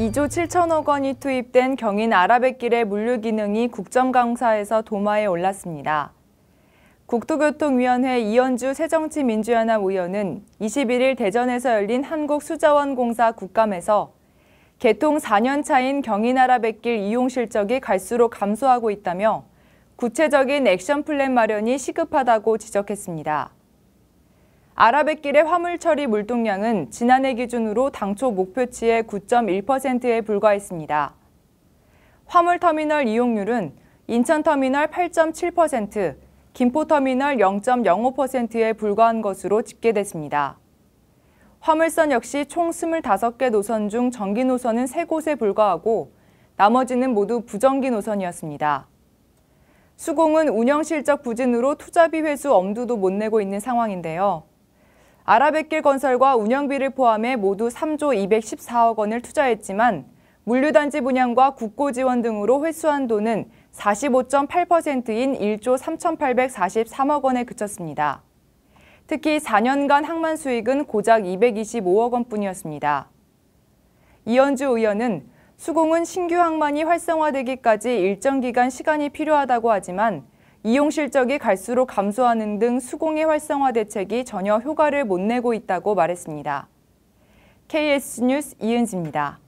2조 7천억 원이 투입된 경인 아라뱃길의 물류 기능이 국정 강사에서 도마에 올랐습니다. 국토교통위원회 이현주 새정치민주연합 의원은 21일 대전에서 열린 한국수자원공사 국감에서 개통 4년 차인 경인아라뱃길 이용 실적이 갈수록 감소하고 있다며 구체적인 액션 플랜 마련이 시급하다고 지적했습니다. 아라뱃길의 화물 처리 물동량은 지난해 기준으로 당초 목표치의 9.1%에 불과했습니다. 화물터미널 이용률은 인천터미널 8.7%, 김포터미널 0.05%에 불과한 것으로 집계됐습니다. 화물선 역시 총 25개 노선 중전기 노선은 3곳에 불과하고 나머지는 모두 부정기 노선이었습니다. 수공은 운영 실적 부진으로 투자비 회수 엄두도 못 내고 있는 상황인데요. 아라뱃길 건설과 운영비를 포함해 모두 3조 214억 원을 투자했지만 물류단지 분양과 국고 지원 등으로 회수한 돈은 45.8%인 1조 3,843억 원에 그쳤습니다. 특히 4년간 항만 수익은 고작 225억 원뿐이었습니다. 이현주 의원은 수공은 신규 항만이 활성화되기까지 일정 기간 시간이 필요하다고 하지만 이용 실적이 갈수록 감소하는 등 수공예 활성화 대책이 전혀 효과를 못 내고 있다고 말했습니다. KS 뉴스 이은지입니다.